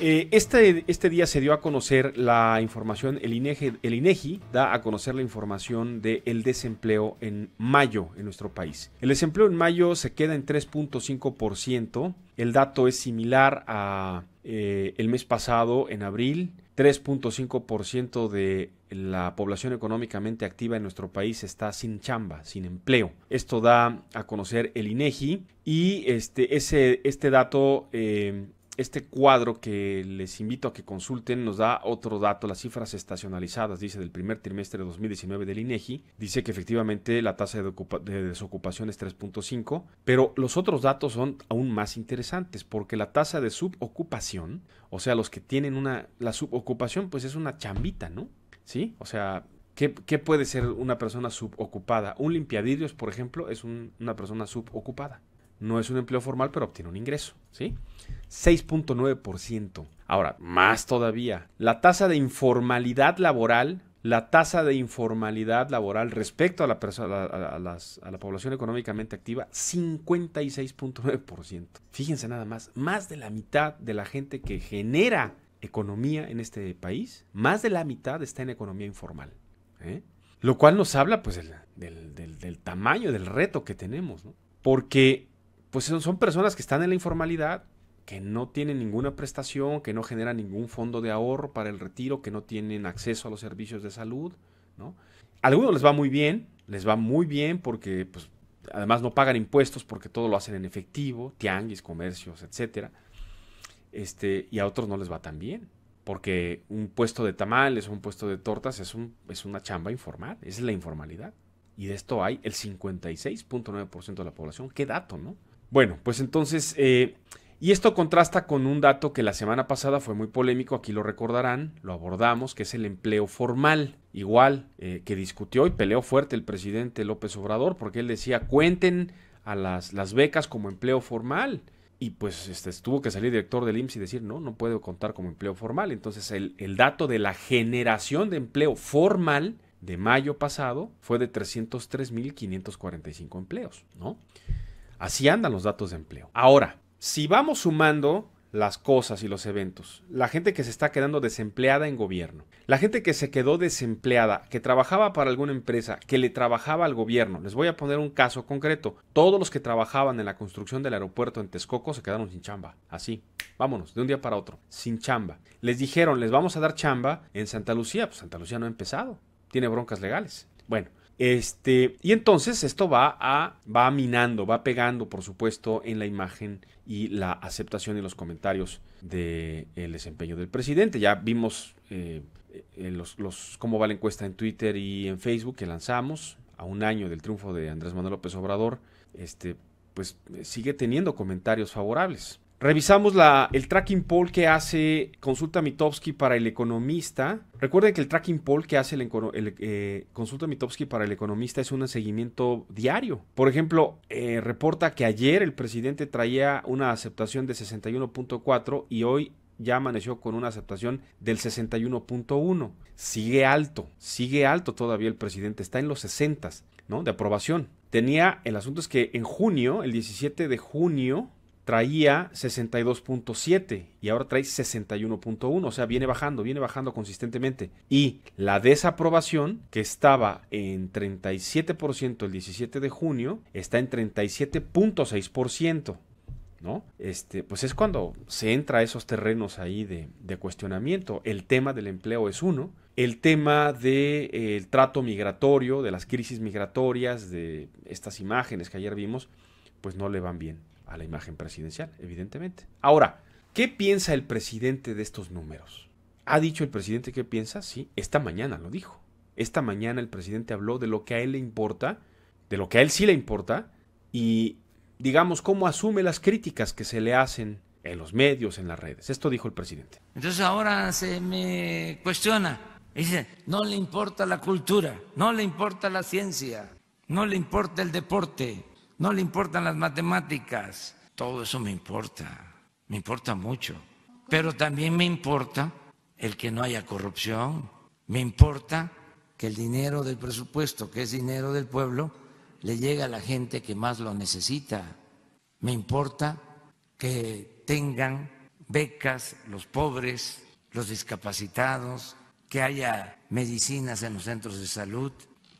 Eh, este, este día se dio a conocer la información, el INEGI, el INEGI da a conocer la información del desempleo en mayo en nuestro país. El desempleo en mayo se queda en 3.5%, el dato es similar a eh, el mes pasado, en abril, 3.5% de la población económicamente activa en nuestro país está sin chamba, sin empleo. Esto da a conocer el INEGI y este, ese, este dato eh, este cuadro que les invito a que consulten nos da otro dato, las cifras estacionalizadas, dice, del primer trimestre de 2019 del INEGI, e dice que efectivamente la tasa de, desocupación es 3.5, pero los otros datos son aún más interesantes porque la tasa de subocupación, o sea, los que tienen una, la subocupación pues es una chambita, ¿no? ¿Sí? O sea, ¿Qué, puede ser una persona subocupada? Un limpiadirios, por ejemplo, es una persona subocupada no es un empleo formal, pero obtiene un ingreso, ¿sí? 6.9%. Ahora, más todavía, la tasa de informalidad laboral, la tasa de informalidad laboral respecto a la, a, la población económicamente activa, 56.9%. Fíjense nada más, más de la mitad de la gente que genera economía en este país, más de la mitad está en economía informal. ¿eh? Lo cual nos habla pues del, tamaño, del reto que tenemos, Porque pues son, personas que están en la informalidad, que no tienen ninguna prestación, que no generan ningún fondo de ahorro para el retiro, que no tienen acceso a los servicios de salud, ¿no? A algunos les va muy bien, les va muy bien porque pues, además no pagan impuestos porque todo lo hacen en efectivo, tianguis, comercios, etcétera. Este, y a otros no les va tan bien, porque un puesto de tamales o un puesto de tortas es, un, es una chamba informal, esa es la informalidad. Y de esto hay el 56.9% de la población. Qué dato, ¿no? Bueno, pues entonces, eh, y esto contrasta con un dato que la semana pasada fue muy polémico, aquí lo recordarán, lo abordamos, que es el empleo formal. Igual eh, que discutió y peleó fuerte el presidente López Obrador, porque él decía, cuenten a las, becas como empleo formal. Y pues este, tuvo que salir director del IMSS y decir, no, no puedo contar como empleo formal. Entonces el, el dato de la generación de empleo formal de mayo pasado fue de 303.545 empleos, ¿no? Así andan los datos de empleo. Ahora, si vamos sumando las cosas y los eventos, la gente que se está quedando desempleada en gobierno, la gente que se quedó desempleada, que trabajaba para alguna empresa, que le trabajaba al gobierno, les voy a poner un caso concreto, todos los que trabajaban en la construcción del aeropuerto en Texcoco se quedaron sin chamba, así, vámonos, de un día para otro, sin chamba. Les dijeron, les vamos a dar chamba en Santa Lucía, pues Santa Lucía no ha empezado, tiene broncas legales. Bueno, este, y entonces esto va a va minando, va pegando, por supuesto, en la imagen y la aceptación y los comentarios del desempeño del presidente. Ya vimos eh, eh, los, cómo va la encuesta en Twitter y en Facebook que lanzamos a un año del triunfo de Andrés Manuel López Obrador. Este, pues sigue teniendo comentarios favorables. Revisamos el tracking poll que hace Consulta Mitofsky para el economista. Recuerden que el tracking poll que hace eh, Consulta Mitofsky para el economista es un seguimiento diario. Por ejemplo, eh, reporta que ayer el presidente traía una aceptación de 61.4 y hoy ya amaneció con una aceptación del 61.1. Sigue alto, sigue alto todavía el presidente, está en los 60, ¿no? De aprobación. Tenía, el asunto es que en junio, el 17 de junio, traía 62.7 y ahora trae 61.1, o sea, viene bajando, viene bajando consistentemente. Y la desaprobación, que estaba en 37% el 17 de junio, está en 37.6%. ¿No? Este, pues es cuando se entra a esos terrenos ahí de, cuestionamiento. El tema del empleo es uno, el tema del eh, trato migratorio, de las crisis migratorias, de estas imágenes que ayer vimos, pues no le van bien a la imagen presidencial, evidentemente. Ahora, ¿qué piensa el presidente de estos números? ¿Ha dicho el presidente qué piensa? Sí, esta mañana lo dijo. Esta mañana el presidente habló de lo que a él le importa, de lo que a él sí le importa, y digamos cómo asume las críticas que se le hacen en los medios, en las redes. Esto dijo el presidente. Entonces ahora se me cuestiona. Dice, no le importa la cultura, no le importa la ciencia, no le importa el deporte, no le importan las matemáticas. Todo eso me importa. Me importa mucho. Pero también me importa el que no haya corrupción. Me importa que el dinero del presupuesto, que es dinero del pueblo, le llegue a la gente que más lo necesita. Me importa que tengan becas los pobres, los discapacitados, que haya medicinas en los centros de salud.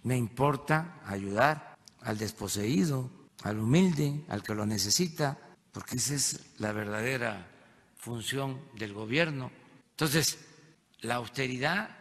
Me importa ayudar al desposeído al humilde, al que lo necesita, porque esa es la verdadera función del gobierno. Entonces, la austeridad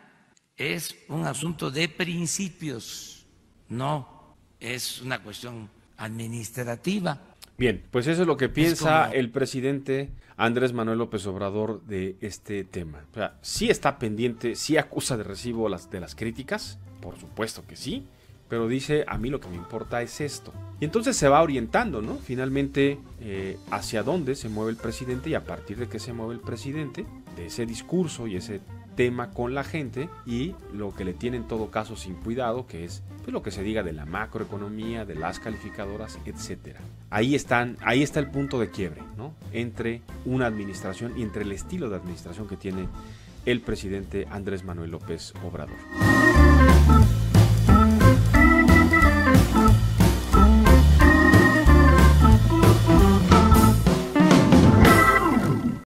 es un asunto de principios, no es una cuestión administrativa. Bien, pues eso es lo que piensa el presidente Andrés Manuel López Obrador de este tema. O sea, sí está pendiente, sí acusa de recibo las, de las críticas, por supuesto que sí, pero dice, a mí lo que me importa es esto. Y entonces se va orientando, ¿no? Finalmente, eh, hacia dónde se mueve el presidente y a partir de qué se mueve el presidente, de ese discurso y ese tema con la gente y lo que le tiene en todo caso sin cuidado, que es pues, lo que se diga de la macroeconomía, de las calificadoras, etc. Ahí, están, ahí está el punto de quiebre, ¿no? Entre una administración y entre el estilo de administración que tiene el presidente Andrés Manuel López Obrador.